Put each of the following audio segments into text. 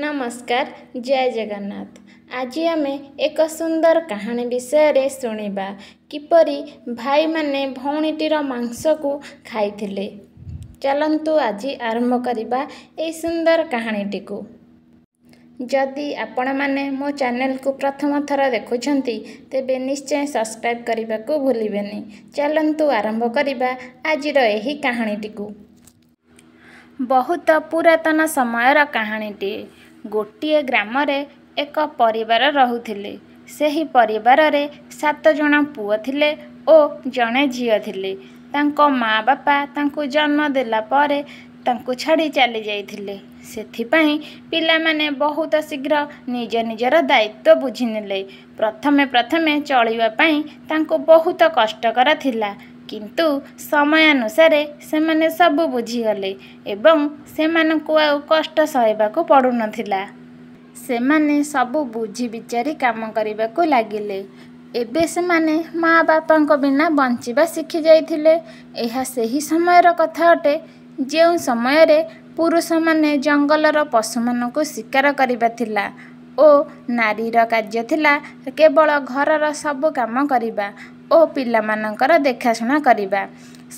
ନମସ୍କାର ଜୟ ଜଗନ୍ନାଥ ଆଜି ଆମେ ଏକ ସୁନ୍ଦର କାହାଣୀ ବିଷୟରେ ଶୁଣିବା କିପରି ଭାଇମାନେ ଭଉଣୀଟିର ମାଂସକୁ ଖାଇଥିଲେ ଚାଲନ୍ତୁ ଆଜି ଆରମ୍ଭ କରିବା ଏହି ସୁନ୍ଦର କାହାଣୀଟିକୁ ଯଦି ଆପଣମାନେ ମୋ ଚ୍ୟାନେଲକୁ ପ୍ରଥମ ଥର ଦେଖୁଛନ୍ତି ତେବେ ନିଶ୍ଚୟ ସବସ୍କ୍ରାଇବ୍ କରିବାକୁ ଭୁଲିବେନି ଚାଲନ୍ତୁ ଆରମ୍ଭ କରିବା ଆଜିର ଏହି କାହାଣୀଟିକୁ ବହୁତ ପୁରାତନ ସମୟର କାହାଣୀଟିଏ ଗୋଟିଏ ଗ୍ରାମରେ ଏକ ପରିବାର ରହୁଥିଲେ ସେହି ପରିବାରରେ ସାତ ଜଣ ପୁଅ ଥିଲେ ଓ ଜଣେ ଝିଅ ଥିଲେ ତାଙ୍କ ମା ବାପା ତାଙ୍କୁ ଜନ୍ମ ଦେଲା ପରେ ତାଙ୍କୁ ଛାଡ଼ି ଚାଲିଯାଇଥିଲେ ସେଥିପାଇଁ ପିଲାମାନେ ବହୁତ ଶୀଘ୍ର ନିଜ ନିଜର ଦାୟିତ୍ୱ ବୁଝିନେଲେ ପ୍ରଥମେ ପ୍ରଥମେ ଚଳିବା ପାଇଁ ତାଙ୍କୁ ବହୁତ କଷ୍ଟକର ଥିଲା କିନ୍ତୁ ସମୟାନୁସାରେ ସେମାନେ ସବୁ ବୁଝିଗଲେ ଏବଂ ସେମାନଙ୍କୁ ଆଉ କଷ୍ଟ ସହିବାକୁ ପଡ଼ୁନଥିଲା ସେମାନେ ସବୁ ବୁଝି ବିଚାରି କାମ କରିବାକୁ ଲାଗିଲେ ଏବେ ସେମାନେ ମା ବାପାଙ୍କ ବିନା ବଞ୍ଚିବା ଶିଖିଯାଇଥିଲେ ଏହା ସେହି ସମୟର କଥା ଅଟେ ଯେଉଁ ସମୟରେ ପୁରୁଷମାନେ ଜଙ୍ଗଲର ପଶୁମାନଙ୍କୁ ଶିକାର କରିବା ଥିଲା ଓ ନାରୀର କାର୍ଯ୍ୟ ଥିଲା କେବଳ ଘରର ସବୁ କାମ କରିବା ଓ ପିଲାମାନଙ୍କର ଦେଖାଶୁଣା କରିବା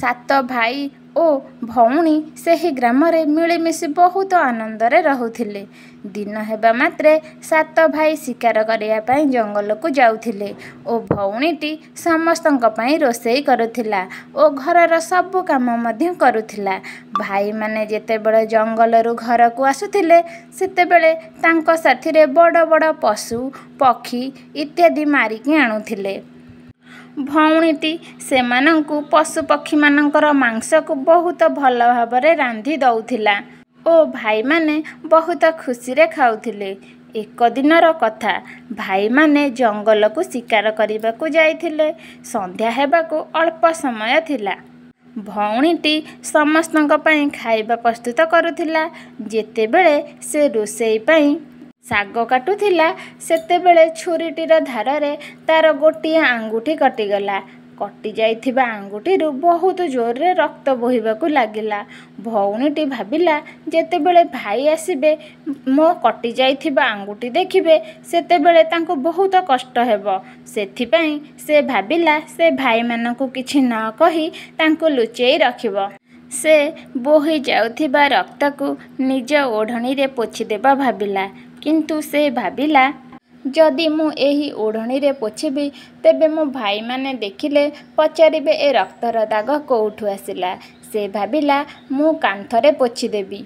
ସାତ ଭାଇ ଓ ଭଉଣୀ ସେହି ଗ୍ରାମରେ ମିଳିମିଶି ବହୁତ ଆନନ୍ଦରେ ରହୁଥିଲେ ଦିନ ହେବା ମାତ୍ରେ ସାତ ଭାଇ ଶିକାର କରିବା ପାଇଁ ଜଙ୍ଗଲକୁ ଯାଉଥିଲେ ଓ ଭଉଣୀଟି ସମସ୍ତଙ୍କ ପାଇଁ ରୋଷେଇ କରୁଥିଲା ଓ ଘରର ସବୁ କାମ ମଧ୍ୟ କରୁଥିଲା ଭାଇମାନେ ଯେତେବେଳେ ଜଙ୍ଗଲରୁ ଘରକୁ ଆସୁଥିଲେ ସେତେବେଳେ ତାଙ୍କ ସାଥିରେ ବଡ଼ ବଡ଼ ପଶୁ ପକ୍ଷୀ ଇତ୍ୟାଦି ମାରିକି ଆଣୁଥିଲେ ଭଉଣୀଟି ସେମାନଙ୍କୁ ପଶୁପକ୍ଷୀମାନଙ୍କର ମାଂସକୁ ବହୁତ ଭଲ ଭାବରେ ରାନ୍ଧି ଦେଉଥିଲା ଓ ଭାଇମାନେ ବହୁତ ଖୁସିରେ ଖାଉଥିଲେ ଏକ ଦିନର କଥା ଭାଇମାନେ ଜଙ୍ଗଲକୁ ଶିକାର କରିବାକୁ ଯାଇଥିଲେ ସନ୍ଧ୍ୟା ହେବାକୁ ଅଳ୍ପ ସମୟ ଥିଲା ଭଉଣୀଟି ସମସ୍ତଙ୍କ ପାଇଁ ଖାଇବା ପ୍ରସ୍ତୁତ କରୁଥିଲା ଯେତେବେଳେ ସେ ରୋଷେଇ ପାଇଁ ଶାଗ କାଟୁଥିଲା ସେତେବେଳେ ଛୁରୀଟିର ଧାରରେ ତା'ର ଗୋଟିଏ ଆଙ୍ଗୁଠି କଟିଗଲା କଟିଯାଇଥିବା ଆଙ୍ଗୁଠିରୁ ବହୁତ ଜୋରରେ ରକ୍ତ ବୋହିବାକୁ ଲାଗିଲା ଭଉଣୀଟି ଭାବିଲା ଯେତେବେଳେ ଭାଇ ଆସିବେ ମୋ କଟିଯାଇଥିବା ଆଙ୍ଗୁଠି ଦେଖିବେ ସେତେବେଳେ ତାଙ୍କୁ ବହୁତ କଷ୍ଟ ହେବ ସେଥିପାଇଁ ସେ ଭାବିଲା ସେ ଭାଇମାନଙ୍କୁ କିଛି ନ କହି ତାଙ୍କୁ ଲୁଚେଇ ରଖିବ ସେ ବୋହି ଯାଉଥିବା ରକ୍ତକୁ ନିଜ ଓଢ଼ଣୀରେ ପୋଛିଦେବା ଭାବିଲା କିନ୍ତୁ ସେ ଭାବିଲା ଯଦି ମୁଁ ଏହି ଓଢ଼ଣୀରେ ପୋଛିବି ତେବେ ମୋ ଭାଇମାନେ ଦେଖିଲେ ପଚାରିବେ ଏ ରକ୍ତର ଦାଗ କେଉଁଠୁ ଆସିଲା ସେ ଭାବିଲା ମୁଁ କାନ୍ଥରେ ପୋଛିଦେବି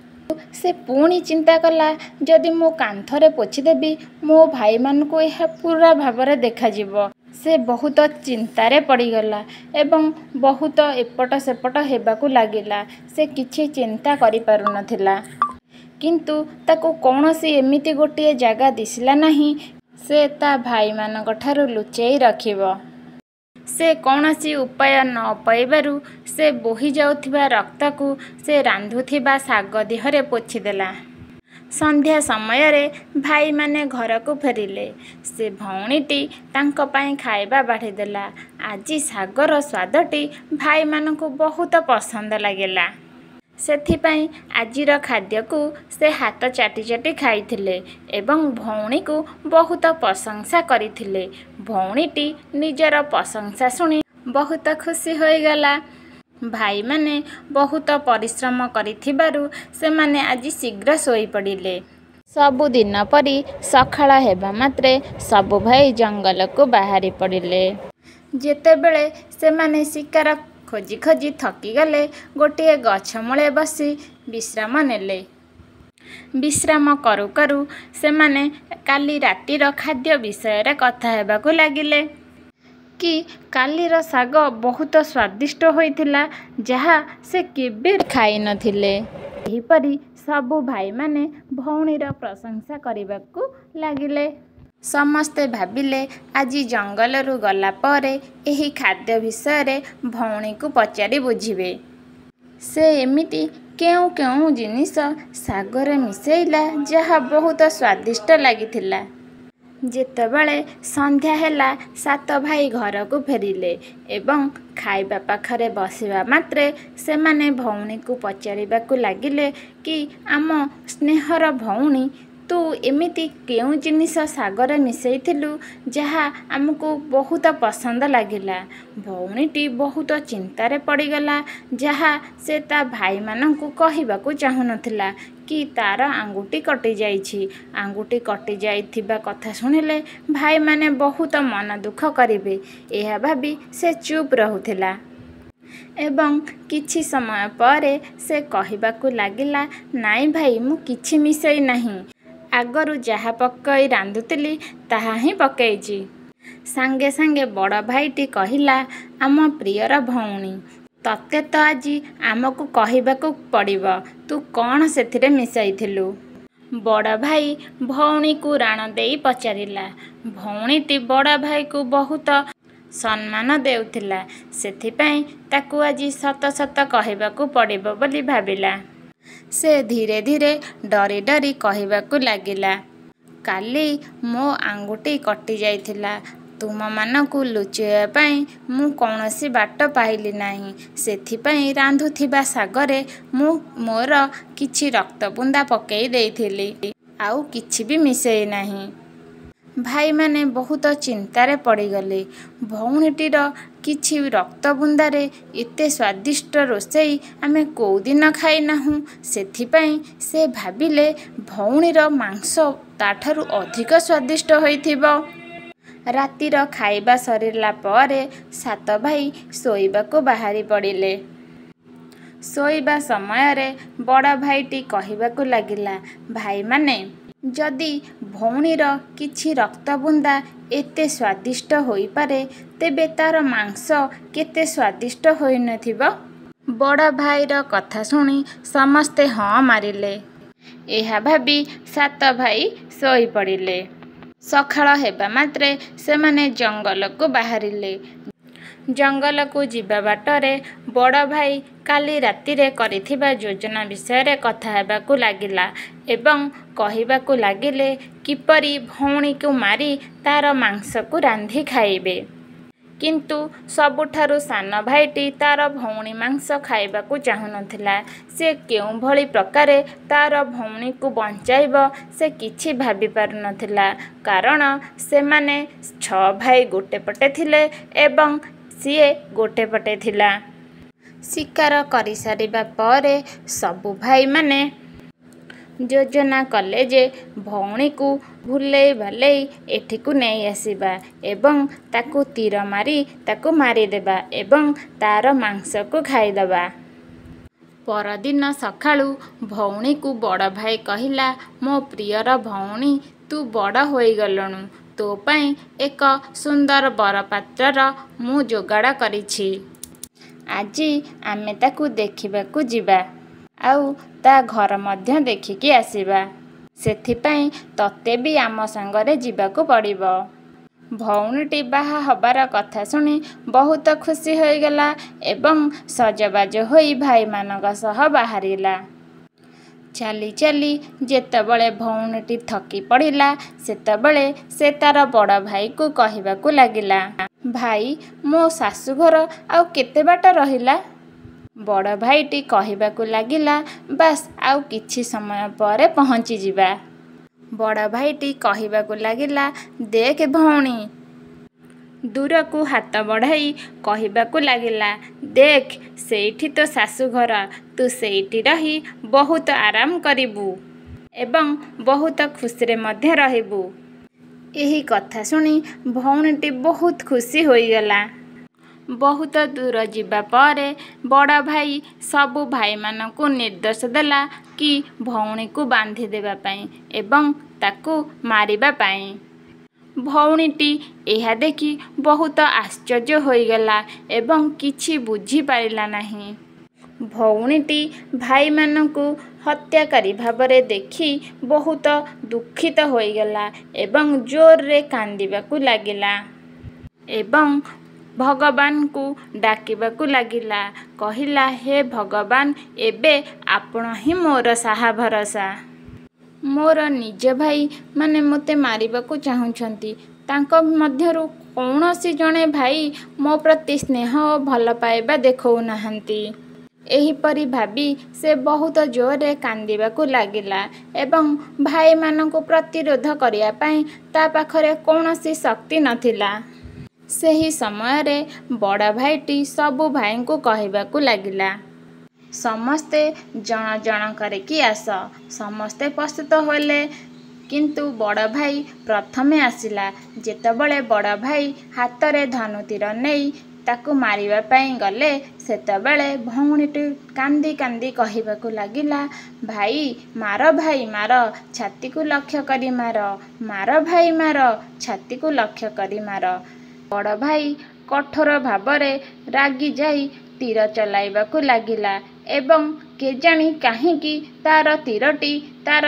ସେ ପୁଣି ଚିନ୍ତା କଲା ଯଦି ମୁଁ କାନ୍ଥରେ ପୋଛିଦେବି ମୋ ଭାଇମାନଙ୍କୁ ଏହା ପୁରା ଭାବରେ ଦେଖାଯିବ ସେ ବହୁତ ଚିନ୍ତାରେ ପଡ଼ିଗଲା ଏବଂ ବହୁତ ଏପଟ ସେପଟ ହେବାକୁ ଲାଗିଲା ସେ କିଛି ଚିନ୍ତା କରିପାରୁନଥିଲା କିନ୍ତୁ ତାକୁ କୌଣସି ଏମିତି ଗୋଟିଏ ଜାଗା ଦିଶିଲା ନାହିଁ ସେ ତା ଭାଇମାନଙ୍କ ଠାରୁ ଲୁଚେଇ ରଖିବ ସେ କୌଣସି ଉପାୟ ନ ପାଇବାରୁ ସେ ବୋହି ଯାଉଥିବା ରକ୍ତକୁ ସେ ରାନ୍ଧୁଥିବା ଶାଗ ଦେହରେ ପୋଛିଦେଲା ସନ୍ଧ୍ୟା ସମୟରେ ଭାଇମାନେ ଘରକୁ ଫେରିଲେ ସେ ଭଉଣୀଟି ତାଙ୍କ ପାଇଁ ଖାଇବା ବାଢ଼ିଦେଲା ଆଜି ଶାଗର ସ୍ୱାଦଟି ଭାଇମାନଙ୍କୁ ବହୁତ ପସନ୍ଦ ଲାଗିଲା ସେଥିପାଇଁ ଆଜିର ଖାଦ୍ୟକୁ ସେ ହାତ ଚାଟି ଚାଟି ଖାଇଥିଲେ ଏବଂ ଭଉଣୀକୁ ବହୁତ ପ୍ରଶଂସା କରିଥିଲେ ଭଉଣୀଟି ନିଜର ପ୍ରଶଂସା ଶୁଣି ବହୁତ ଖୁସି ହୋଇଗଲା ଭାଇମାନେ ବହୁତ ପରିଶ୍ରମ କରିଥିବାରୁ ସେମାନେ ଆଜି ଶୀଘ୍ର ଶୋଇପଡ଼ିଲେ ସବୁଦିନ ପରି ସକାଳ ହେବା ମାତ୍ରେ ସବୁ ଭାଇ ଜଙ୍ଗଲକୁ ବାହାରି ପଡ଼ିଲେ ଯେତେବେଳେ ସେମାନେ ଶିକାର ଖୋଜି ଖୋଜି ଥକିଗଲେ ଗୋଟିଏ ଗଛ ମୂଳେ ବସି ବିଶ୍ରାମ ନେଲେ ବିଶ୍ରାମ କରୁ କରୁ ସେମାନେ କାଲି ରାତିର ଖାଦ୍ୟ ବିଷୟରେ କଥା ହେବାକୁ ଲାଗିଲେ କି କାଲିର ଶାଗ ବହୁତ ସ୍ୱାଦିଷ୍ଟ ହୋଇଥିଲା ଯାହା ସେ କେବେ ଖାଇନଥିଲେ ଏହିପରି ସବୁ ଭାଇମାନେ ଭଉଣୀର ପ୍ରଶଂସା କରିବାକୁ ଲାଗିଲେ ସମସ୍ତେ ଭାବିଲେ ଆଜି ଜଙ୍ଗଲରୁ ଗଲା ପରେ ଏହି ଖାଦ୍ୟ ବିଷୟରେ ଭଉଣୀକୁ ପଚାରି ବୁଝିବେ ସେ ଏମିତି କେଉଁ କେଉଁ ଜିନିଷ ଶାଗରେ ମିଶାଇଲା ଯାହା ବହୁତ ସ୍ୱାଦିଷ୍ଟ ଲାଗିଥିଲା ଯେତେବେଳେ ସନ୍ଧ୍ୟା ହେଲା ସାତ ଭାଇ ଘରକୁ ଫେରିଲେ ଏବଂ ଖାଇବା ପାଖରେ ବସିବା ମାତ୍ରେ ସେମାନେ ଭଉଣୀକୁ ପଚାରିବାକୁ ଲାଗିଲେ କି ଆମ ସ୍ନେହର ଭଉଣୀ ତୁ ଏମିତି କେଉଁ ଜିନିଷ ଶାଗରେ ମିଶାଇଥିଲୁ ଯାହା ଆମକୁ ବହୁତ ପସନ୍ଦ ଲାଗିଲା ଭଉଣୀଟି ବହୁତ ଚିନ୍ତାରେ ପଡ଼ିଗଲା ଯାହା ସେ ତା ଭାଇମାନଙ୍କୁ କହିବାକୁ ଚାହୁଁନଥିଲା କି ତାର ଆଙ୍ଗୁଠି କଟିଯାଇଛି ଆଙ୍ଗୁଠି କଟିଯାଇଥିବା କଥା ଶୁଣିଲେ ଭାଇମାନେ ବହୁତ ମନ ଦୁଃଖ କରିବେ ଏହା ଭାବି ସେ ଚୁପ୍ ରହୁଥିଲା ଏବଂ କିଛି ସମୟ ପରେ ସେ କହିବାକୁ ଲାଗିଲା ନାଇଁ ଭାଇ ମୁଁ କିଛି ମିଶାଇ ନାହିଁ ଆଗରୁ ଯାହା ପକାଇ ରାନ୍ଧୁଥିଲି ତାହା ହିଁ ପକାଇଛି ସାଙ୍ଗେ ସାଙ୍ଗେ ବଡ଼ ଭାଇଟି କହିଲା ଆମ ପ୍ରିୟର ଭଉଣୀ ତତେ ତ ଆଜି ଆମକୁ କହିବାକୁ ପଡ଼ିବ ତୁ କ'ଣ ସେଥିରେ ମିଶାଇଥିଲୁ ବଡ଼ ଭାଇ ଭଉଣୀକୁ ରାଣ ଦେଇ ପଚାରିଲା ଭଉଣୀଟି ବଡ଼ ଭାଇକୁ ବହୁତ ସମ୍ମାନ ଦେଉଥିଲା ସେଥିପାଇଁ ତାକୁ ଆଜି ସତ ସତ କହିବାକୁ ପଡ଼ିବ ବୋଲି ଭାବିଲା ସେ ଧୀରେ ଧୀରେ ଡରି ଡରି କହିବାକୁ ଲାଗିଲା କାଲି ମୋ ଆଙ୍ଗୁଠି କଟିଯାଇଥିଲା ତୁମମାନଙ୍କୁ ଲୁଚାଇବା ପାଇଁ ମୁଁ କୌଣସି ବାଟ ପାଇଲି ନାହିଁ ସେଥିପାଇଁ ରାନ୍ଧୁଥିବା ଶାଗରେ ମୁଁ ମୋର କିଛି ରକ୍ତ ବୁନ୍ଦା ପକାଇ ଦେଇଥିଲି ଆଉ କିଛି ବି ମିଶାଇ ନାହିଁ ଭାଇମାନେ ବହୁତ ଚିନ୍ତାରେ ପଡ଼ିଗଲେ ଭଉଣୀଟିର କିଛି ରକ୍ତ ବୁନ୍ଦାରେ ଏତେ ସ୍ୱାଦିଷ୍ଟ ରୋଷେଇ ଆମେ କେଉଁଦିନ ଖାଇନାହୁଁ ସେଥିପାଇଁ ସେ ଭାବିଲେ ଭଉଣୀର ମାଂସ ତାଠାରୁ ଅଧିକ ସ୍ୱାଦିଷ୍ଟ ହୋଇଥିବ ରାତିର ଖାଇବା ସରିଲା ପରେ ସାତ ଭାଇ ଶୋଇବାକୁ ବାହାରି ପଡ଼ିଲେ ଶୋଇବା ସମୟରେ ବଡ଼ ଭାଇଟି କହିବାକୁ ଲାଗିଲା ଭାଇମାନେ ଯଦି ଭଉଣୀର କିଛି ରକ୍ତବୁନ୍ଦା ଏତେ ସ୍ୱାଦିଷ୍ଟ ହୋଇପାରେ ତେବେ ତା'ର ମାଂସ କେତେ ସ୍ୱାଦିଷ୍ଟ ହୋଇନଥିବ ବଡ଼ ଭାଇର କଥା ଶୁଣି ସମସ୍ତେ ହଁ ମାରିଲେ ଏହା ଭାବି ସାତ ଭାଇ ଶୋଇପଡ଼ିଲେ ସକାଳ ହେବା ମାତ୍ରେ ସେମାନେ ଜଙ୍ଗଲକୁ ବାହାରିଲେ ଜଙ୍ଗଲକୁ ଯିବା ବାଟରେ ବଡ଼ ଭାଇ କାଲି ରାତିରେ କରିଥିବା ଯୋଜନା ବିଷୟରେ କଥା ହେବାକୁ ଲାଗିଲା ଏବଂ କହିବାକୁ ଲାଗିଲେ କିପରି ଭଉଣୀକୁ ମାରି ତା'ର ମାଂସକୁ ରାନ୍ଧି ଖାଇବେ କିନ୍ତୁ ସବୁଠାରୁ ସାନ ଭାଇଟି ତା'ର ଭଉଣୀ ମାଂସ ଖାଇବାକୁ ଚାହୁଁନଥିଲା ସେ କେଉଁଭଳି ପ୍ରକାରେ ତା'ର ଭଉଣୀକୁ ବଞ୍ଚାଇବ ସେ କିଛି ଭାବିପାରୁନଥିଲା କାରଣ ସେମାନେ ଛଅ ଭାଇ ଗୋଟେ ପଟେ ଥିଲେ ଏବଂ ସିଏ ଗୋଟେ ପଟେ ଥିଲା ଶିକାର କରିସାରିବା ପରେ ସବୁ ଭାଇମାନେ ଯୋଜନା କଲେ ଯେ ଭଉଣୀକୁ ଭୁଲେଇ ଭାଲେଇ ଏଠିକୁ ନେଇ ଆସିବା ଏବଂ ତାକୁ ତୀର ମାରି ତାକୁ ମାରିଦେବା ଏବଂ ତା'ର ମାଂସକୁ ଖାଇଦେବା ପରଦିନ ସକାଳୁ ଭଉଣୀକୁ ବଡ଼ ଭାଇ କହିଲା ମୋ ପ୍ରିୟର ଭଉଣୀ ତୁ ବଡ଼ ହୋଇଗଲୁଣୁ ତୋ ପାଇଁ ଏକ ସୁନ୍ଦର ବରପାତ୍ରର ମୁଁ ଯୋଗାଡ଼ କରିଛି ଆଜି ଆମେ ତାକୁ ଦେଖିବାକୁ ଯିବା ଆଉ ତା ଘର ମଧ୍ୟ ଦେଖିକି ଆସିବା ସେଥିପାଇଁ ତତେ ବି ଆମ ସାଙ୍ଗରେ ଯିବାକୁ ପଡ଼ିବ ଭଉଣୀଟି ବାହା ହେବାର କଥା ଶୁଣି ବହୁତ ଖୁସି ହୋଇଗଲା ଏବଂ ସଜବାଜ ହୋଇ ଭାଇମାନଙ୍କ ସହ ବାହାରିଲା ଚାଲି ଚାଲି ଯେତେବେଳେ ଭଉଣୀଟି ଥକି ପଡ଼ିଲା ସେତେବେଳେ ସେ ତାର ବଡ଼ ଭାଇକୁ କହିବାକୁ ଲାଗିଲା ଭାଇ ମୋ ଶାଶୁଘର ଆଉ କେତେ ବାଟ ରହିଲା ବଡ଼ ଭାଇଟି କହିବାକୁ ଲାଗିଲା ବାସ୍ ଆଉ କିଛି ସମୟ ପରେ ପହଞ୍ଚିଯିବା ବଡ଼ ଭାଇଟି କହିବାକୁ ଲାଗିଲା ଦେଖ ଭଉଣୀ ଦୂରକୁ ହାତ ବଢ଼ାଇ କହିବାକୁ ଲାଗିଲା ଦେଖ ସେଇଠି ତ ଶାଶୁଘର ତୁ ସେଇଠି ରହି ବହୁତ ଆରାମ କରିବୁ ଏବଂ ବହୁତ ଖୁସିରେ ମଧ୍ୟ ରହିବୁ ଏହି କଥା ଶୁଣି ଭଉଣୀଟି ବହୁତ ଖୁସି ହୋଇଗଲା ବହୁତ ଦୂର ଯିବା ପରେ ବଡ଼ ଭାଇ ସବୁ ଭାଇମାନଙ୍କୁ ନିର୍ଦ୍ଦେଶ ଦେଲା କି ଭଉଣୀକୁ ବାନ୍ଧି ଦେବା ପାଇଁ ଏବଂ ତାକୁ ମାରିବା ପାଇଁ ଭଉଣୀଟି ଏହା ଦେଖି ବହୁତ ଆଶ୍ଚର୍ଯ୍ୟ ହୋଇଗଲା ଏବଂ କିଛି ବୁଝିପାରିଲା ନାହିଁ ଭଉଣୀଟି ଭାଇମାନଙ୍କୁ ହତ୍ୟାକାରୀ ଭାବରେ ଦେଖି ବହୁତ ଦୁଃଖିତ ହୋଇଗଲା ଏବଂ ଜୋରରେ କାନ୍ଦିବାକୁ ଲାଗିଲା ଏବଂ ଭଗବାନଙ୍କୁ ଡାକିବାକୁ ଲାଗିଲା କହିଲା ହେ ଭଗବାନ ଏବେ ଆପଣ ହିଁ ମୋର ସାହା ଭରସା ମୋର ନିଜ ଭାଇମାନେ ମୋତେ ମାରିବାକୁ ଚାହୁଁଛନ୍ତି ତାଙ୍କ ମଧ୍ୟରୁ କୌଣସି ଜଣେ ଭାଇ ମୋ ପ୍ରତି ସ୍ନେହ ଓ ଭଲ ପାଇବା ଦେଖାଉନାହାନ୍ତି ଏହିପରି ଭାବି ସେ ବହୁତ ଜୋରରେ କାନ୍ଦିବାକୁ ଲାଗିଲା ଏବଂ ଭାଇମାନଙ୍କୁ ପ୍ରତିରୋଧ କରିବା ପାଇଁ ତା ପାଖରେ କୌଣସି ଶକ୍ତି ନଥିଲା ସେହି ସମୟରେ ବଡ଼ ଭାଇଟି ସବୁ ଭାଇଙ୍କୁ କହିବାକୁ ଲାଗିଲା ସମସ୍ତେ ଜଣ ଜଣ କରିକି ଆସ ସମସ୍ତେ ପ୍ରସ୍ତୁତ ହେଲେ କିନ୍ତୁ ବଡ଼ ଭାଇ ପ୍ରଥମେ ଆସିଲା ଯେତେବେଳେ ବଡ଼ ଭାଇ ହାତରେ ଧନୁତୀର ନେଇ ତାକୁ ମାରିବା ପାଇଁ ଗଲେ ସେତେବେଳେ ଭଉଣୀଟି କାନ୍ଦି କାନ୍ଦି କହିବାକୁ ଲାଗିଲା ଭାଇ ମାର ଭାଇ ମାର ଛାତିକୁ ଲକ୍ଷ୍ୟ କରି ମାର ମାର ଭାଇ ମାର ଛାତିକୁ ଲକ୍ଷ୍ୟ କରି ମାର ବଡ଼ ଭାଇ କଠୋର ଭାବରେ ରାଗି ଯାଇ ତୀର ଚଲାଇବାକୁ ଲାଗିଲା ଏବଂ କେଜାଣି କାହିଁକି ତାର ତୀରଟି ତାର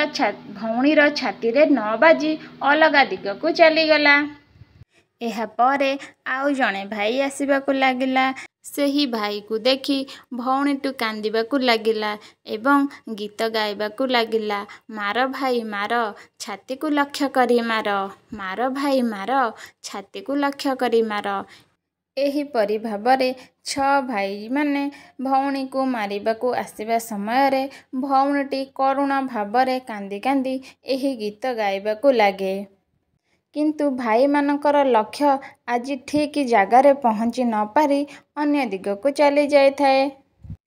ଭଉଣୀର ଛାତିରେ ନ ବାଜି ଅଲଗା ଦିଗକୁ ଚାଲିଗଲା ଏହାପରେ ଆଉ ଜଣେ ଭାଇ ଆସିବାକୁ ଲାଗିଲା ସେହି ଭାଇକୁ ଦେଖି ଭଉଣୀଟି କାନ୍ଦିବାକୁ ଲାଗିଲା ଏବଂ ଗୀତ ଗାଇବାକୁ ଲାଗିଲା ମାର ଭାଇ ମାର ଛାତିକୁ ଲକ୍ଷ୍ୟ କରି ମାର ମାର ଭାଇ ମାର ଛାତିକୁ ଲକ୍ଷ୍ୟ କରି ମାର ଏହିପରି ଭାବରେ ଛଅ ଭାଇମାନେ ଭଉଣୀକୁ ମାରିବାକୁ ଆସିବା ସମୟରେ ଭଉଣୀଟି କରୁଣ ଭାବରେ କାନ୍ଦି କାନ୍ଦି ଏହି ଗୀତ ଗାଇବାକୁ ଲାଗେ କିନ୍ତୁ ଭାଇମାନଙ୍କର ଲକ୍ଷ୍ୟ ଆଜି ଠିକ୍ ଜାଗାରେ ପହଞ୍ଚି ନ ପାରି ଅନ୍ୟ ଦିଗକୁ ଚାଲିଯାଇଥାଏ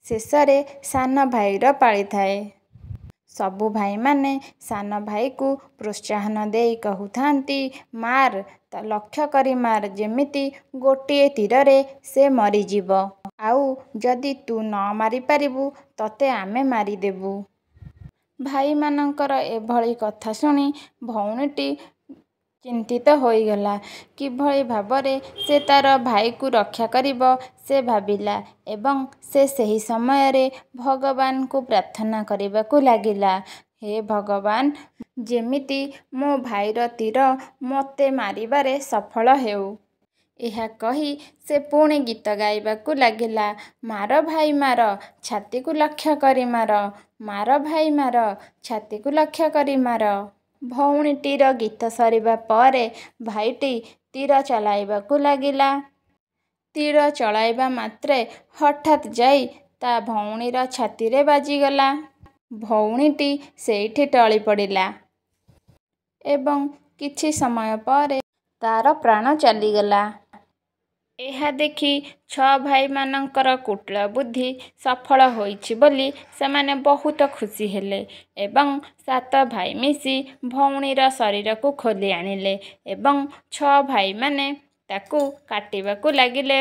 ଶେଷରେ ସାନ ଭାଇର ପାଳିଥାଏ ସବୁ ଭାଇମାନେ ସାନ ଭାଇକୁ ପ୍ରୋତ୍ସାହନ ଦେଇ କହୁଥାନ୍ତି ମାର୍ ଲକ୍ଷ୍ୟ କରି ମାର୍ ଯେମିତି ଗୋଟିଏ ତୀରରେ ସେ ମରିଯିବ ଆଉ ଯଦି ତୁ ନ ମାରିପାରିବୁ ତତେ ଆମେ ମାରିଦେବୁ ଭାଇମାନଙ୍କର ଏଭଳି କଥା ଶୁଣି ଭଉଣୀଟି ଚିନ୍ତିତ ହୋଇଗଲା କିଭଳି ଭାବରେ ସେ ତାର ଭାଇକୁ ରକ୍ଷା କରିବ ସେ ଭାବିଲା ଏବଂ ସେ ସେହି ସମୟରେ ଭଗବାନଙ୍କୁ ପ୍ରାର୍ଥନା କରିବାକୁ ଲାଗିଲା ହେ ଭଗବାନ ଯେମିତି ମୋ ଭାଇର ତୀର ମୋତେ ମାରିବାରେ ସଫଳ ହେଉ ଏହା କହି ସେ ପୁଣି ଗୀତ ଗାଇବାକୁ ଲାଗିଲା ମାର ଭାଇ ମାର ଛାତିକୁ ଲକ୍ଷ୍ୟ କରି ମାର ମାର ଭାଇ ମାର ଛାତିକୁ ଲକ୍ଷ୍ୟ କରି ମାର ଭଉଣୀଟିର ଗୀତ ସରିବା ପରେ ଭାଇଟି ତୀର ଚଲାଇବାକୁ ଲାଗିଲା ତୀର ଚଳାଇବା ମାତ୍ରେ ହଠାତ୍ ଯାଇ ତା ଭଉଣୀର ଛାତିରେ ବାଜିଗଲା ଭଉଣୀଟି ସେଇଠି ଟଳି ପଡ଼ିଲା ଏବଂ କିଛି ସମୟ ପରେ ତା'ର ପ୍ରାଣ ଚାଲିଗଲା ଏହା ଦେଖି ଛଅ ଭାଇମାନଙ୍କର କୁଟଳ ବୁଦ୍ଧି ସଫଳ ହୋଇଛି ବୋଲି ସେମାନେ ବହୁତ ଖୁସି ହେଲେ ଏବଂ ସାତ ଭାଇ ମିଶି ଭଉଣୀର ଶରୀରକୁ ଖୋଲି ଆଣିଲେ ଏବଂ ଛଅ ଭାଇମାନେ ତାକୁ କାଟିବାକୁ ଲାଗିଲେ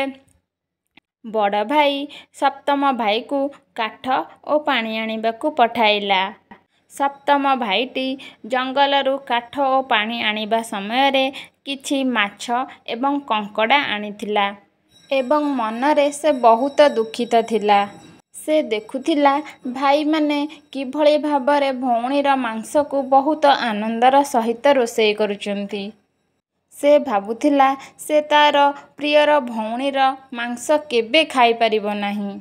ବଡ଼ ଭାଇ ସପ୍ତମ ଭାଇକୁ କାଠ ଓ ପାଣି ଆଣିବାକୁ ପଠାଇଲା ସପ୍ତମ ଭାଇଟି ଜଙ୍ଗଲରୁ କାଠ ଓ ପାଣି ଆଣିବା ସମୟରେ କିଛି ମାଛ ଏବଂ କଙ୍କଡ଼ା ଆଣିଥିଲା ଏବଂ ମନରେ ସେ ବହୁତ ଦୁଃଖିତ ଥିଲା ସେ ଦେଖୁଥିଲା ଭାଇମାନେ କିଭଳି ଭାବରେ ଭଉଣୀର ମାଂସକୁ ବହୁତ ଆନନ୍ଦର ସହିତ ରୋଷେଇ କରୁଛନ୍ତି ସେ ଭାବୁଥିଲା ସେ ତାର ପ୍ରିୟର ଭଉଣୀର ମାଂସ କେବେ ଖାଇପାରିବ ନାହିଁ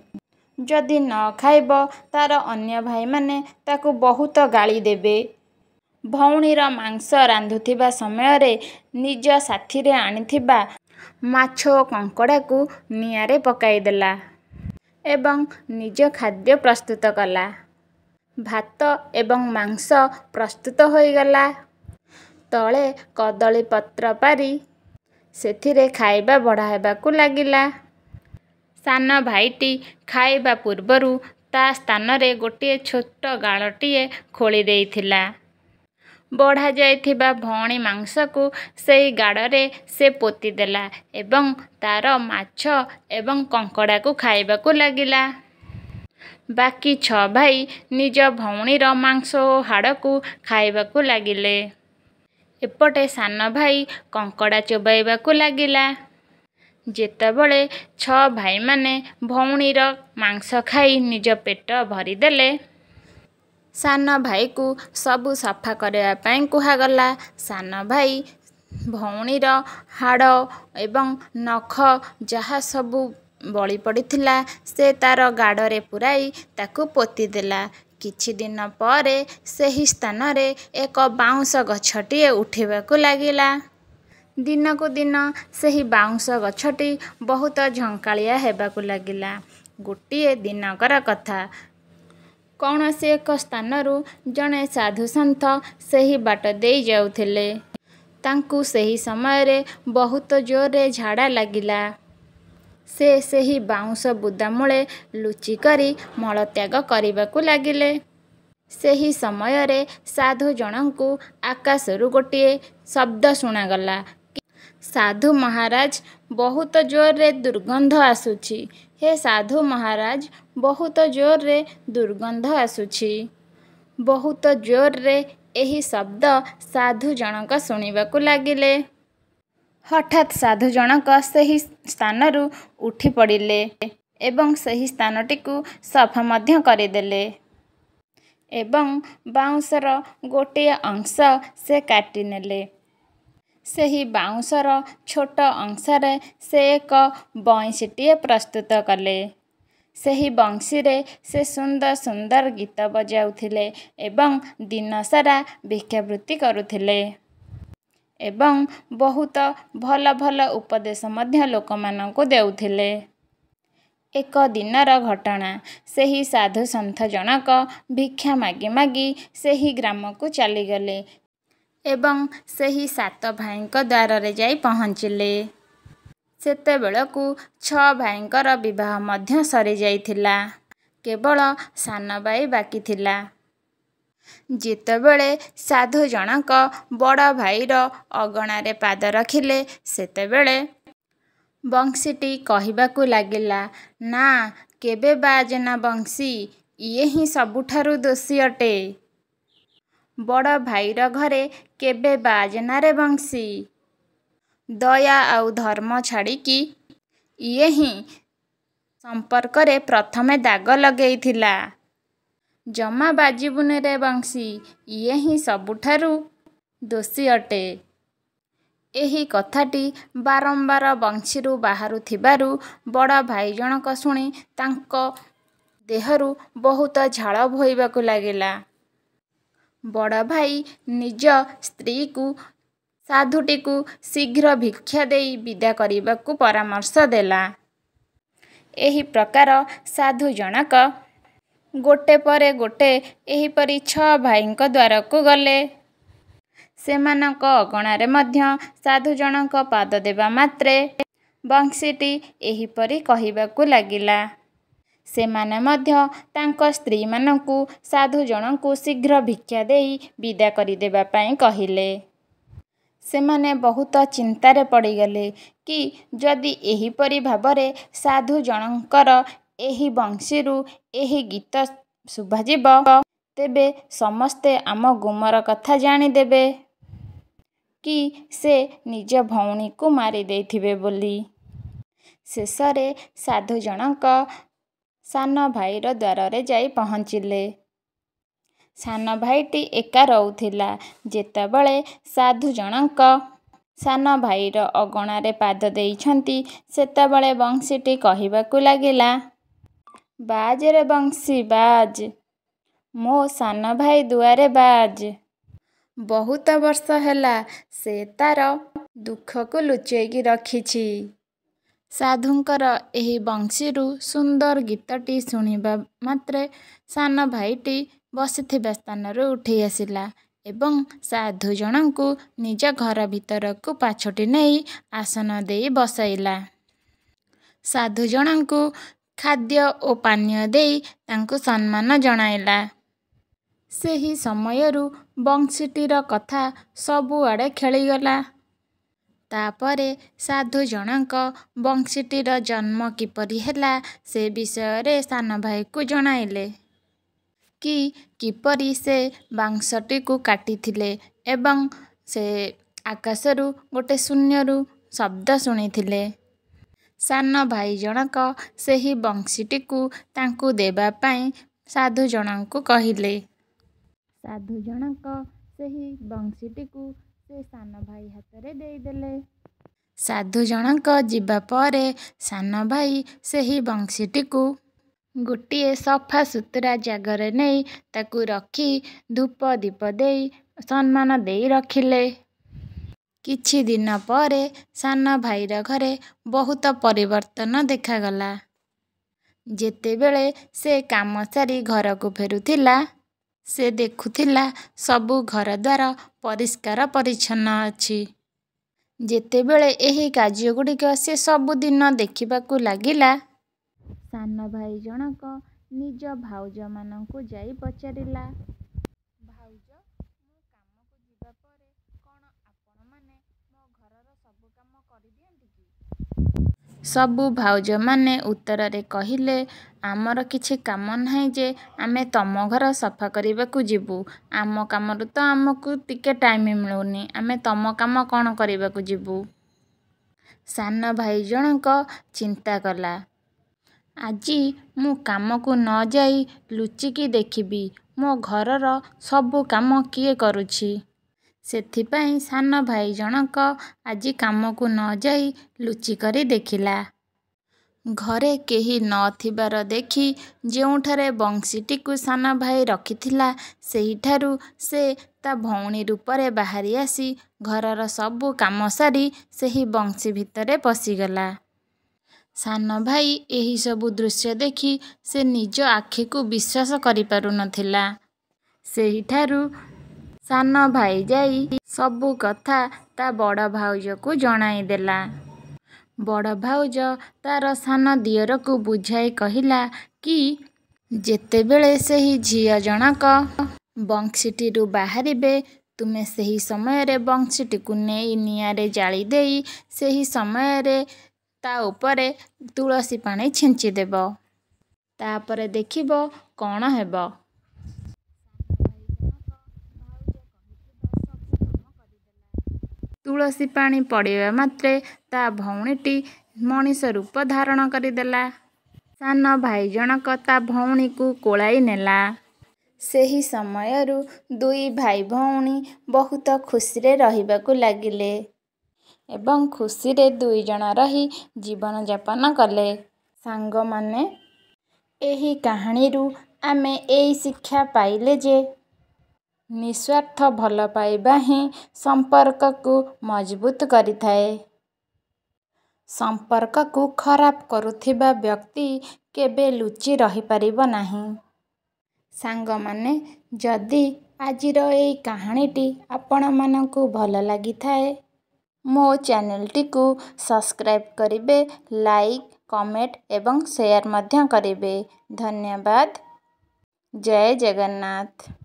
ଯଦି ନ ଖାଇବ ତା'ର ଅନ୍ୟ ଭାଇମାନେ ତାକୁ ବହୁତ ଗାଳି ଦେବେ ଭଉଣୀର ମାଂସ ରାନ୍ଧୁଥିବା ସମୟରେ ନିଜ ସାଥିରେ ଆଣିଥିବା ମାଛ ଓ କଙ୍କଡ଼ାକୁ ନିଆଁରେ ପକାଇଦେଲା ଏବଂ ନିଜ ଖାଦ୍ୟ ପ୍ରସ୍ତୁତ କଲା ଭାତ ଏବଂ ମାଂସ ପ୍ରସ୍ତୁତ ହୋଇଗଲା ତଳେ କଦଳୀ ପତ୍ର ପାରି ସେଥିରେ ଖାଇବା ବଢ଼ା ହେବାକୁ ଲାଗିଲା ସାନ ଭାଇଟି ଖାଇବା ପୂର୍ବରୁ ତା ସ୍ଥାନରେ ଗୋଟିଏ ଛୋଟ ଗାଳଟିଏ ଖୋଳି ଦେଇଥିଲା ବଢ଼ାଯାଇଥିବା ଭଉଣୀ ମାଂସକୁ ସେଇ ଗାଡ଼ରେ ସେ ପୋତିଦେଲା ଏବଂ ତାର ମାଛ ଏବଂ କଙ୍କଡ଼ାକୁ ଖାଇବାକୁ ଲାଗିଲା ବାକି ଛଅ ଭାଇ ନିଜ ଭଉଣୀର ମାଂସ ଓ ହାଡ଼କୁ ଖାଇବାକୁ ଲାଗିଲେ ଏପଟେ ସାନ ଭାଇ କଙ୍କଡ଼ା ଚୋବାଇବାକୁ ଲାଗିଲା ଯେତେବେଳେ ଛଅ ଭାଇମାନେ ଭଉଣୀର ମାଂସ ଖାଇ ନିଜ ପେଟ ଭରିଦେଲେ ସାନ ଭାଇକୁ ସବୁ ସଫା କରିବା ପାଇଁ କୁହାଗଲା ସାନ ଭାଇ ଭଉଣୀର ହାଡ଼ ଏବଂ ନଖ ଯାହା ସବୁ ବଳି ପଡ଼ିଥିଲା ସେ ତାର ଗାଡ଼ରେ ପୁରାଇ ତାକୁ ପୋତିଦେଲା କିଛି ଦିନ ପରେ ସେହି ସ୍ଥାନରେ ଏକ ବାଉଁଶ ଗଛଟିଏ ଉଠିବାକୁ ଲାଗିଲା ଦିନକୁ ଦିନ ସେହି ବାଉଁଶ ଗଛଟି ବହୁତ ଝଙ୍କାଳିଆ ହେବାକୁ ଲାଗିଲା ଗୋଟିଏ ଦିନକର କଥା କୌଣସି ଏକ ସ୍ଥାନରୁ ଜଣେ ସାଧୁସନ୍ଥ ସେହି ବାଟ ଦେଇ ଯାଉଥିଲେ ତାଙ୍କୁ ସେହି ସମୟରେ ବହୁତ ଜୋରରେ ଝାଡ଼ା ଲାଗିଲା ସେ ସେହି ବାଉଁଶ ବୁଦା ମୂଳେ ଲୁଚି କରି ମଳତ୍ୟାଗ କରିବାକୁ ଲାଗିଲେ ସେହି ସମୟରେ ସାଧୁ ଜଣଙ୍କୁ ଆକାଶରୁ ଗୋଟିଏ ଶବ୍ଦ ଶୁଣାଗଲା ସାଧୁ ମହାରାଜ ବହୁତ ଜୋରରେ ଦୁର୍ଗନ୍ଧ ଆସୁଛି ହେ ସାଧୁ ମହାରାଜ ବହୁତ ଜୋରରେ ଦୁର୍ଗନ୍ଧ ଆସୁଛି ବହୁତ ଜୋରରେ ଏହି ଶବ୍ଦ ସାଧୁ ଜଣକ ଶୁଣିବାକୁ ଲାଗିଲେ ହଠାତ୍ ସାଧୁ ଜଣକ ସେହି ସ୍ଥାନରୁ ଉଠି ପଡ଼ିଲେ ଏବଂ ସେହି ସ୍ଥାନଟିକୁ ସଫା ମଧ୍ୟ କରିଦେଲେ ଏବଂ ବାଉଁଶର ଗୋଟିଏ ଅଂଶ ସେ କାଟିନେଲେ ସେହି ବାଉଁଶର ଛୋଟ ଅଂଶରେ ସେ ଏକ ବଇଁଶୀଟିଏ ପ୍ରସ୍ତୁତ କଲେ ସେହି ବଂଶୀରେ ସେ ସୁନ୍ଦର ସୁନ୍ଦର ଗୀତ ବଜାଉଥିଲେ ଏବଂ ଦିନସାରା ଭିକ୍ଷାବୃତ୍ତି କରୁଥିଲେ ଏବଂ ବହୁତ ଭଲ ଭଲ ଉପଦେଶ ମଧ୍ୟ ଲୋକମାନଙ୍କୁ ଦେଉଥିଲେ ଏକ ଦିନର ଘଟଣା ସେହି ସାଧୁସନ୍ଥ ଜଣକ ଭିକ୍ଷା ମାଗି ମାଗି ସେହି ଗ୍ରାମକୁ ଚାଲିଗଲେ ଏବଂ ସେହି ସାତ ଭାଇଙ୍କ ଦ୍ୱାରରେ ଯାଇ ପହଞ୍ଚିଲେ ସେତେବେଳକୁ ଛଅ ଭାଇଙ୍କର ବିବାହ ମଧ୍ୟ ସରିଯାଇଥିଲା କେବଳ ସାନ ଭାଇ ବାକି ଥିଲା ଯେତେବେଳେ ସାଧୁ ଜଣକ ବଡ଼ ଭାଇର ଅଗଣାରେ ପାଦ ରଖିଲେ ସେତେବେଳେ ବଂଶୀଟି କହିବାକୁ ଲାଗିଲା ନା କେବେ ବା ଜେନା ବଂଶୀ ଇଏ ହିଁ ସବୁଠାରୁ ଦୋଷୀ ଅଟେ ବଡ଼ ଭାଇର ଘରେ କେବେ ବାଜନାରେ ବଂଶୀ ଦୟା ଆଉ ଧର୍ମ ଛାଡ଼ିକି ଇଏ ହିଁ ସମ୍ପର୍କରେ ପ୍ରଥମେ ଦାଗ ଲଗେଇଥିଲା ଜମା ବାଜିବୁନି ରେ ବଂଶୀ ଇଏ ହିଁ ସବୁଠାରୁ ଦୋଷୀ ଅଟେ ଏହି କଥାଟି ବାରମ୍ବାର ବଂଶୀରୁ ବାହାରୁଥିବାରୁ ବଡ଼ ଭାଇ ଜଣକ ଶୁଣି ତାଙ୍କ ଦେହରୁ ବହୁତ ଝାଳ ବୋହିବାକୁ ଲାଗିଲା ବଡ଼ ଭାଇ ନିଜ ସ୍ତ୍ରୀକୁ ସାଧୁଟିକୁ ଶୀଘ୍ର ଭିକ୍ଷା ଦେଇ ବିଦା କରିବାକୁ ପରାମର୍ଶ ଦେଲା ଏହି ପ୍ରକାର ସାଧୁ ଜଣକ ଗୋଟେ ପରେ ଗୋଟେ ଏହିପରି ଛଅ ଭାଇଙ୍କ ଦ୍ୱାରକୁ ଗଲେ ସେମାନଙ୍କ ଅଗଣାରେ ମଧ୍ୟ ସାଧୁ ଜଣଙ୍କ ପାଦ ଦେବା ମାତ୍ରେ ବଂଶୀଟି ଏହିପରି କହିବାକୁ ଲାଗିଲା ସେମାନେ ମଧ୍ୟ ତାଙ୍କ ସ୍ତ୍ରୀମାନଙ୍କୁ ସାଧୁ ଜଣଙ୍କୁ ଶୀଘ୍ର ଭିକ୍ଷା ଦେଇ ବିଦା କରିଦେବା ପାଇଁ କହିଲେ ସେମାନେ ବହୁତ ଚିନ୍ତାରେ ପଡ଼ିଗଲେ କି ଯଦି ଏହିପରି ଭାବରେ ସାଧୁ ଜଣଙ୍କର ଏହି ବଂଶୀରୁ ଏହି ଗୀତ ଶୁଭାଯିବ ତେବେ ସମସ୍ତେ ଆମ ଗୁମର କଥା ଜାଣିଦେବେ କି ସେ ନିଜ ଭଉଣୀକୁ ମାରିଦେଇଥିବେ ବୋଲି ଶେଷରେ ସାଧୁ ଜଣଙ୍କ ସାନ ଭାଇର ଦ୍ୱାରରେ ଯାଇ ପହଞ୍ଚିଲେ ସାନ ଭାଇଟି ଏକା ରହୁଥିଲା ଯେତେବେଳେ ସାଧୁ ଜଣଙ୍କ ସାନ ଭାଇର ଅଗଣାରେ ପାଦ ଦେଇଛନ୍ତି ସେତେବେଳେ ବଂଶୀଟି କହିବାକୁ ଲାଗିଲା ବାଜରେ ବଂଶୀ ବାଜ ମୋ ସାନ ଭାଇ ଦୁଆରେ ବାଜ ବହୁତ ବର୍ଷ ହେଲା ସେ ତାର ଦୁଃଖକୁ ଲୁଚେଇକି ରଖିଛି ସାଧୁଙ୍କର ଏହି ବଂଶୀରୁ ସୁନ୍ଦର ଗୀତଟି ଶୁଣିବା ମାତ୍ରେ ସାନ ଭାଇଟି ବସିଥିବା ସ୍ଥାନରୁ ଉଠି ଆସିଲା ଏବଂ ସାଧୁ ଜଣଙ୍କୁ ନିଜ ଘର ଭିତରକୁ ପାଛୋଟି ନେଇ ଆସନ ଦେଇ ବସାଇଲା ସାଧୁ ଜଣଙ୍କୁ ଖାଦ୍ୟ ଓ ପାନୀୟ ଦେଇ ତାଙ୍କୁ ସମ୍ମାନ ଜଣାଇଲା ସେହି ସମୟରୁ ବଂଶୀଟିର କଥା ସବୁଆଡ଼େ ଖେଳିଗଲା ତାପରେ ସାଧୁ ଜଣଙ୍କ ବଂଶୀଟିର ଜନ୍ମ କିପରି ହେଲା ସେ ବିଷୟରେ ସାନ ଭାଇକୁ ଜଣାଇଲେ କି କିପରି ସେ ବାଂଶଟିକୁ କାଟିଥିଲେ ଏବଂ ସେ ଆକାଶରୁ ଗୋଟେ ଶୂନ୍ୟରୁ ଶବ୍ଦ ଶୁଣିଥିଲେ ସାନ ଭାଇ ଜଣକ ସେହି ବଂଶୀଟିକୁ ତାଙ୍କୁ ଦେବା ପାଇଁ ସାଧୁ ଜଣଙ୍କୁ କହିଲେ ସାଧୁ ଜଣକ ସେହି ବଂଶୀଟିକୁ ସେ ସାନ ଭାଇ ହାତରେ ଦେଇଦେଲେ ସାଧୁ ଜଣଙ୍କ ଯିବା ପରେ ସାନ ଭାଇ ସେହି ବଂଶୀଟିକୁ ଗୋଟିଏ ସଫା ସୁତୁରା ଜାଗାରେ ନେଇ ତାକୁ ରଖି ଧୂପ ଦୀପ ଦେଇ ସମ୍ମାନ ଦେଇ ରଖିଲେ କିଛି ଦିନ ପରେ ସାନ ଭାଇର ଘରେ ବହୁତ ପରିବର୍ତ୍ତନ ଦେଖାଗଲା ଯେତେବେଳେ ସେ କାମ ସାରି ଘରକୁ ଫେରୁଥିଲା ସେ ଦେଖୁଥିଲା ସବୁ ଘର ଘରଦ୍ୱାର ପରିଷ୍କାର ପରିଚ୍ଛନ୍ନ ଅଛି ଯେତେବେଳେ ଏହି କାର୍ଯ୍ୟଗୁଡ଼ିକ ସେ ସବୁଦିନ ଦେଖିବାକୁ ଲାଗିଲା ସାନ ଭାଇ ଜଣକ ନିଜ ଭାଉଜମାନଙ୍କୁ ଯାଇ ପଚାରିଲା ଭାଉଜ ମୁଁ କାମକୁ ଯିବା ପରେ କ'ଣ ଆପଣମାନେ ମୋ ଘରର ସବୁ କାମ କରିଦିଅନ୍ତି କି ସବୁ ଭାଉଜମାନେ ଉତ୍ତରରେ କହିଲେ ଆମର କିଛି କାମ ନାହିଁ ଯେ ଆମେ ତମ ଘର ସଫା କରିବାକୁ ଯିବୁ ଆମ କାମରୁ ତ ଆମକୁ ଟିକେ ଟାଇମ୍ ମିଳୁନି ଆମେ ତମ କାମ କ'ଣ କରିବାକୁ ଯିବୁ ସାନ ଭାଇ ଜଣଙ୍କ ଚିନ୍ତା କଲା ଆଜି ମୁଁ କାମକୁ ନ ଯାଇ ଲୁଚିକି ଦେଖିବି ମୋ ଘରର ସବୁ କାମ କିଏ କରୁଛି ସେଥିପାଇଁ ସାନ ଭାଇ ଜଣଙ୍କ ଆଜି କାମକୁ ନ ଯାଇ ଲୁଚି କରି ଦେଖିଲା ଘରେ କେହି ନଥିବାର ଦେଖି ଯେଉଁଠାରେ ବଂଶୀଟିକୁ ସାନ ଭାଇ ରଖିଥିଲା ସେହିଠାରୁ ସେ ତା ଭଉଣୀ ରୂପରେ ବାହାରି ଆସି ଘରର ସବୁ କାମ ସାରି ସେହି ବଂଶୀ ଭିତରେ ପଶିଗଲା ସାନ ଭାଇ ଏହିସବୁ ଦୃଶ୍ୟ ଦେଖି ସେ ନିଜ ଆଖିକୁ ବିଶ୍ୱାସ କରିପାରୁନଥିଲା ସେହିଠାରୁ ସାନ ଭାଇ ଯାଇ ସବୁ କଥା ତା ବଡ଼ ଭାଉଜକୁ ଜଣାଇଦେଲା ବଡ଼ ଭାଉଜ ତାର ସାନ ଦିଅରକୁ ବୁଝାଇ କହିଲା କି ଯେତେବେଳେ ସେହି ଝିଅ ଜଣକ ବଂଶୀଟିରୁ ବାହାରିବେ ତୁମେ ସେହି ସମୟରେ ବଂଶୀଟିକୁ ନେଇ ନିଆଁରେ ଜାଳି ଦେଇ ସେହି ସମୟରେ ତା ଉପରେ ତୁଳସୀ ପାଣି ଛିଞ୍ଚିଦେବ ତାପରେ ଦେଖିବ କ'ଣ ହେବ ତୁଳସୀ ପାଣି ପଡ଼ିବା ମାତ୍ରେ ତା ଭଉଣୀଟି ମଣିଷ ରୂପ ଧାରଣ କରିଦେଲା ସାନ ଭାଇ ଜଣକ ତା ଭଉଣୀକୁ କୋଳାଇ ନେଲା ସେହି ସମୟରୁ ଦୁଇ ଭାଇ ଭଉଣୀ ବହୁତ ଖୁସିରେ ରହିବାକୁ ଲାଗିଲେ ଏବଂ ଖୁସିରେ ଦୁଇ ଜଣ ରହି ଜୀବନଯାପନ କଲେ ସାଙ୍ଗମାନେ ଏହି କାହାଣୀରୁ ଆମେ ଏଇ ଶିକ୍ଷା ପାଇଲେ ଯେ ନିଃସ୍ୱାର୍ଥ ଭଲ ପାଇବା ହିଁ ସମ୍ପର୍କକୁ ମଜବୁତ କରିଥାଏ ସମ୍ପର୍କକୁ ଖରାପ କରୁଥିବା ବ୍ୟକ୍ତି କେବେ ଲୁଚି ରହିପାରିବ ନାହିଁ ସାଙ୍ଗମାନେ ଯଦି ଆଜିର ଏହି କାହାଣୀଟି ଆପଣମାନଙ୍କୁ ଭଲ ଲାଗିଥାଏ ମୋ ଚ୍ୟାନେଲଟିକୁ ସବସ୍କ୍ରାଇବ୍ କରିବେ ଲାଇକ୍ କମେଣ୍ଟ ଏବଂ ସେୟାର୍ ମଧ୍ୟ କରିବେ ଧନ୍ୟବାଦ ଜୟ ଜଗନ୍ନାଥ